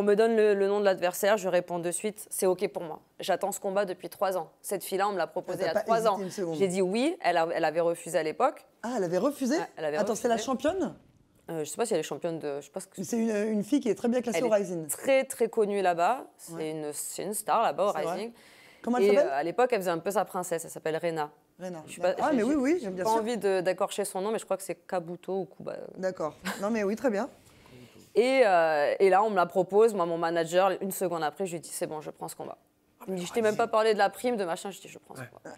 On me donne le, nom de l'adversaire, je réponds de suite, c'est OK pour moi. J'attends ce combat depuis trois ans. Cette fille-là, on me l'a proposé il y a trois ans. J'ai dit oui, elle, avait refusé à l'époque. Ah, elle avait refusé Attends, c'est la championne euh, Je euh, sais pas si elle est championne de. C'est une, une, fille qui est très bien classée au Rising. très, très connue là-bas. C'est une, une, star là-bas au Rising. Comment elle s'appelle euh, À l'époque, elle faisait un peu sa princesse. Elle s'appelle Rena. Rena. ah, mais oui, oui, j'aime bien Pas envie d'accorcher son nom, mais je crois que c'est Kabuto ou Kuba. D'accord. Non, mais oui, très bien. Euh, et, là, on me la propose. Moi, mon manager, une seconde après, je lui dis c'est bon, je prends ce combat. Il me je t'ai même pas parlé de la prime, de machin. Je dis, je prends ce combat.